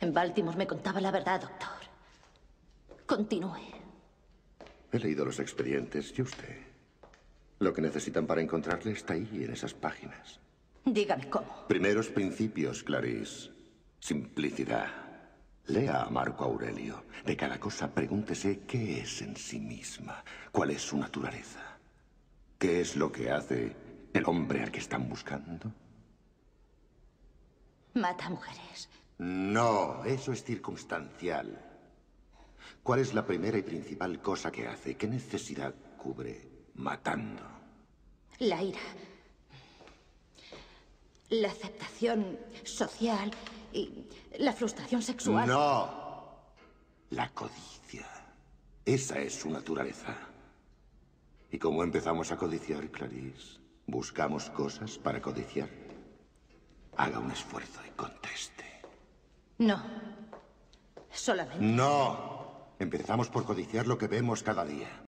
En Baltimore me contaba la verdad, doctor. Continúe. He leído los expedientes y usted. Lo que necesitan para encontrarle está ahí, en esas páginas. Dígame cómo. Primeros principios, Clarice. Simplicidad. Lea a Marco Aurelio. De cada cosa pregúntese qué es en sí misma, cuál es su naturaleza, qué es lo que hace el hombre al que están buscando. Mata mujeres. No, eso es circunstancial. ¿Cuál es la primera y principal cosa que hace? ¿Qué necesidad cubre matando? La ira. La aceptación social y la frustración sexual. No. La codicia. Esa es su naturaleza. ¿Y cómo empezamos a codiciar, Clarice? Buscamos cosas para codiciar. Haga un esfuerzo y conteste. No. Solamente. No. Empezamos por codiciar lo que vemos cada día.